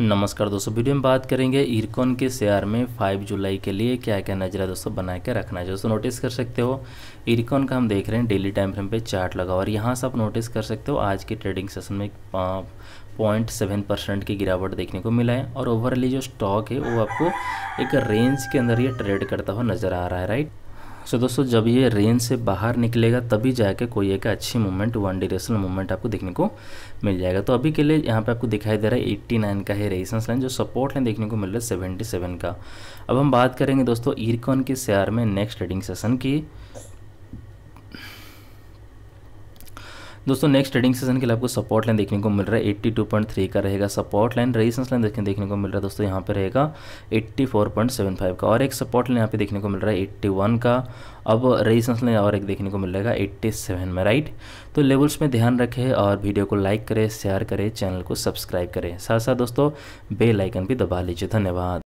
नमस्कार दोस्तों वीडियो में बात करेंगे इरकॉन के शेयर में 5 जुलाई के लिए क्या क्या नजरा दोस्तों बना के रखना है दोस्तों नोटिस कर सकते हो इरकॉन का हम देख रहे हैं डेली टाइम फ्रेम पे चार्ट लगा और यहाँ से आप नोटिस कर सकते हो आज के ट्रेडिंग सेशन में पॉइंट सेवन परसेंट की गिरावट देखने को मिला है और ओवरऑली जो स्टॉक है वो आपको एक रेंज के अंदर ये ट्रेड करता हुआ नजर आ रहा है राइट सो दोस्तों जब ये रेंज से बाहर निकलेगा तभी जाके कोई एक अच्छी मूवमेंट वन डिरेशनल मूवमेंट आपको देखने को मिल जाएगा तो अभी के लिए यहाँ पे आपको दिखाई दे रहा है 89 का है रेजिस्टेंस लाइन जो सपोर्ट लाइन देखने को मिल रहा है 77 का अब हम बात करेंगे दोस्तों ईरकॉन के शेयर में नेक्स्ट ट्रेडिंग सेशन की दोस्तों नेक्स्ट ट्रेडिंग सेशन के लिए आपको सपोर्ट लाइन देखने को मिल रहा है 82.3 का रहेगा सपोर्ट लाइन रेजिस्टेंस लाइन देखने देखने को मिल रहा है दोस्तों यहाँ पे रहेगा 84.75 का और एक सपोर्ट लाइन यहाँ पे देखने को मिल रहा है 81 का अब रेजिस्टेंस लाइन और एक देखने को मिल रहेगा सेवन में राइट तो लेवल्स में ध्यान रखें और वीडियो को लाइक करें शेयर करें चैनल को सब्सक्राइब करें साथ साथ दोस्तों बेलाइकन भी दबा लीजिए धन्यवाद